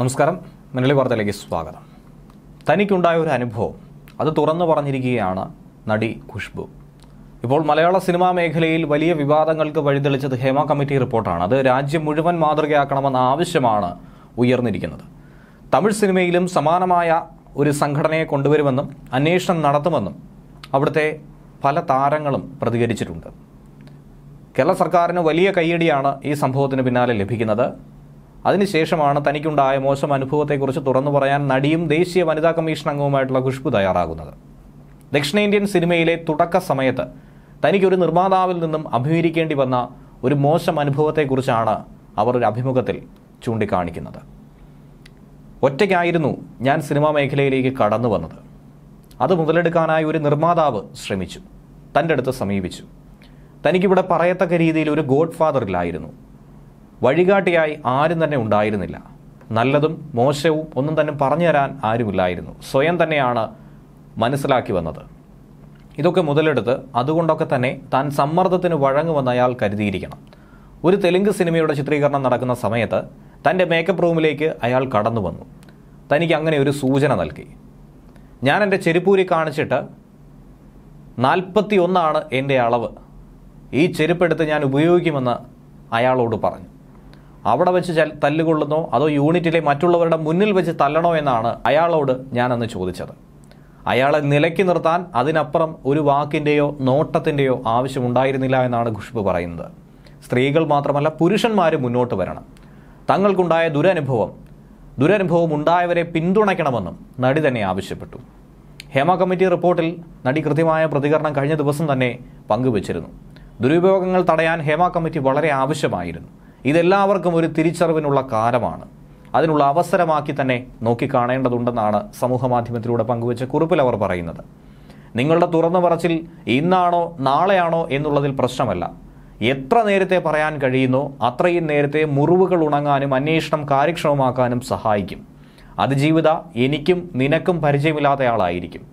നമസ്കാരം മുന്നിലെ വാർത്തയിലേക്ക് സ്വാഗതം തനിക്കുണ്ടായ ഒരു അനുഭവം അത് തുറന്നു പറഞ്ഞിരിക്കുകയാണ് നടി ഖുഷ്ബു ഇപ്പോൾ മലയാള സിനിമാ മേഖലയിൽ വലിയ വിവാദങ്ങൾക്ക് വഴിതെളിച്ചത് ഹേമ കമ്മിറ്റി റിപ്പോർട്ടാണ് അത് രാജ്യം മുഴുവൻ മാതൃകയാക്കണമെന്ന ആവശ്യമാണ് ഉയർന്നിരിക്കുന്നത് തമിഴ് സിനിമയിലും സമാനമായ ഒരു സംഘടനയെ കൊണ്ടുവരുമെന്നും അന്വേഷണം നടത്തുമെന്നും അവിടുത്തെ പല താരങ്ങളും പ്രതികരിച്ചിട്ടുണ്ട് കേരള സർക്കാരിന് വലിയ കയ്യടിയാണ് ഈ സംഭവത്തിന് പിന്നാലെ ലഭിക്കുന്നത് അതിനുശേഷമാണ് തനിക്കുണ്ടായ മോശം അനുഭവത്തെക്കുറിച്ച് തുറന്നു പറയാൻ നടിയും ദേശീയ വനിതാ കമ്മീഷൻ അംഗവുമായിട്ടുള്ള ഖുഷ്ബു തയ്യാറാകുന്നത് ദക്ഷിണേന്ത്യൻ സിനിമയിലെ തുടക്ക സമയത്ത് തനിക്കൊരു നിർമ്മാതാവിൽ നിന്നും അഭിമുഖീകരിക്കേണ്ടി വന്ന ഒരു മോശം അനുഭവത്തെക്കുറിച്ചാണ് അവർ ഒരു അഭിമുഖത്തിൽ ചൂണ്ടിക്കാണിക്കുന്നത് ഒറ്റയ്ക്കായിരുന്നു ഞാൻ സിനിമാ മേഖലയിലേക്ക് കടന്നു വന്നത് അത് മുതലെടുക്കാനായി ഒരു നിർമ്മാതാവ് ശ്രമിച്ചു തൻ്റെ അടുത്ത് സമീപിച്ചു തനിക്കിവിടെ പറയത്തക്ക രീതിയിൽ ഒരു ഗോഡ് ഫാദർ ഇല്ലായിരുന്നു വഴികാട്ടിയായി ആരും തന്നെ ഉണ്ടായിരുന്നില്ല നല്ലതും മോശവും ഒന്നും തന്നെ പറഞ്ഞു തരാൻ ആരുമില്ലായിരുന്നു സ്വയം തന്നെയാണ് മനസ്സിലാക്കി വന്നത് ഇതൊക്കെ മുതലെടുത്ത് അതുകൊണ്ടൊക്കെ തന്നെ താൻ സമ്മർദ്ദത്തിന് വഴങ്ങുമെന്ന് അയാൾ കരുതിയിരിക്കണം ഒരു തെലുങ്ക് സിനിമയുടെ ചിത്രീകരണം നടക്കുന്ന സമയത്ത് തൻ്റെ മേക്കപ്പ് റൂമിലേക്ക് അയാൾ കടന്നു വന്നു തനിക്ക് അങ്ങനെ ഒരു സൂചന നൽകി ഞാൻ എൻ്റെ ചെരുപ്പൂരി കാണിച്ചിട്ട് നാൽപ്പത്തി ഒന്നാണ് എൻ്റെ അളവ് ഈ ചെരുപ്പെടുത്ത് ഞാൻ ഉപയോഗിക്കുമെന്ന് അയാളോട് പറഞ്ഞു അവിടെ വെച്ച് തല്ലുകൊള്ളുന്നോ അതോ യൂണിറ്റിലെ മറ്റുള്ളവരുടെ മുന്നിൽ വെച്ച് തല്ലണോ എന്നാണ് അയാളോട് ഞാനന്ന് ചോദിച്ചത് അയാളെ നിലയ്ക്ക് നിർത്താൻ അതിനപ്പുറം ഒരു വാക്കിൻ്റെയോ നോട്ടത്തിൻ്റെയോ ആവശ്യമുണ്ടായിരുന്നില്ല എന്നാണ് ഖുഷ്ബു പറയുന്നത് സ്ത്രീകൾ മാത്രമല്ല പുരുഷന്മാരും മുന്നോട്ട് വരണം തങ്ങൾക്കുണ്ടായ ദുരനുഭവം ദുരനുഭവം ഉണ്ടായവരെ പിന്തുണയ്ക്കണമെന്നും നടി തന്നെ ആവശ്യപ്പെട്ടു ഹേമ കമ്മിറ്റി റിപ്പോർട്ടിൽ നടി കൃത്യമായ പ്രതികരണം കഴിഞ്ഞ ദിവസം തന്നെ പങ്കുവച്ചിരുന്നു ദുരുപയോഗങ്ങൾ തടയാൻ ഹേമ കമ്മിറ്റി വളരെ ആവശ്യമായിരുന്നു ഇതെല്ലാവർക്കും ഒരു തിരിച്ചറിവിനുള്ള കാലമാണ് അതിനുള്ള അവസരമാക്കി തന്നെ നോക്കിക്കാണേണ്ടതുണ്ടെന്നാണ് സമൂഹമാധ്യമത്തിലൂടെ പങ്കുവച്ച കുറിപ്പിൽ അവർ പറയുന്നത് നിങ്ങളുടെ തുറന്നു പറച്ചിൽ ഇന്നാണോ നാളെയാണോ എന്നുള്ളതിൽ പ്രശ്നമല്ല എത്ര നേരത്തെ പറയാൻ കഴിയുന്നോ അത്രയും നേരത്തെ മുറിവുകൾ ഉണങ്ങാനും അന്വേഷണം കാര്യക്ഷമമാക്കാനും സഹായിക്കും അതിജീവിത എനിക്കും നിനക്കും പരിചയമില്ലാത്തയാളായിരിക്കും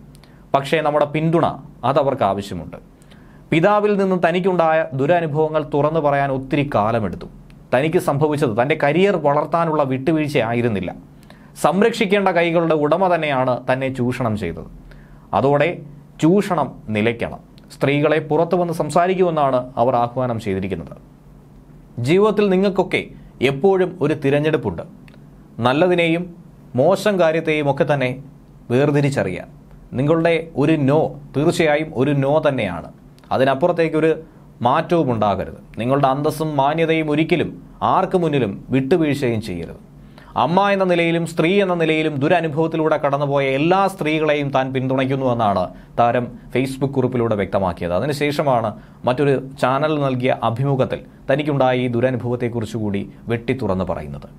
പക്ഷേ നമ്മുടെ പിന്തുണ അതവർക്ക് ആവശ്യമുണ്ട് പിതാവിൽ നിന്ന് തനിക്കുണ്ടായ ദുരനുഭവങ്ങൾ തുറന്നു പറയാൻ ഒത്തിരി കാലമെടുത്തു തനിക്ക് സംഭവിച്ചത് തൻ്റെ കരിയർ വളർത്താനുള്ള വിട്ടുവീഴ്ച ആയിരുന്നില്ല സംരക്ഷിക്കേണ്ട കൈകളുടെ ഉടമ തന്നെയാണ് തന്നെ ചൂഷണം ചെയ്തത് അതോടെ ചൂഷണം നിലയ്ക്കണം സ്ത്രീകളെ പുറത്തു വന്ന് സംസാരിക്കുമെന്നാണ് അവർ ആഹ്വാനം ചെയ്തിരിക്കുന്നത് ജീവിതത്തിൽ നിങ്ങൾക്കൊക്കെ എപ്പോഴും ഒരു തിരഞ്ഞെടുപ്പുണ്ട് നല്ലതിനെയും മോശം കാര്യത്തെയും ഒക്കെ തന്നെ വേർതിരിച്ചറിയാൻ നിങ്ങളുടെ ഒരു നോ തീർച്ചയായും ഒരു നോ തന്നെയാണ് അതിനപ്പുറത്തേക്കൊരു മാറ്റവും ഉണ്ടാകരുത് നിങ്ങളുടെ അന്തസ്സും മാന്യതയും ഒരിക്കലും ആർക്ക് മുന്നിലും വിട്ടുവീഴ്ചയും ചെയ്യരുത് അമ്മ എന്ന നിലയിലും സ്ത്രീ എന്ന നിലയിലും ദുരനുഭവത്തിലൂടെ കടന്നുപോയ എല്ലാ സ്ത്രീകളെയും താൻ പിന്തുണയ്ക്കുന്നുവെന്നാണ് താരം ഫേസ്ബുക്ക് കുറിപ്പിലൂടെ വ്യക്തമാക്കിയത് അതിനുശേഷമാണ് മറ്റൊരു ചാനൽ നൽകിയ അഭിമുഖത്തിൽ തനിക്കുണ്ടായ ഈ ദുരനുഭവത്തെക്കുറിച്ചുകൂടി വെട്ടിത്തുറന്ന് പറയുന്നത്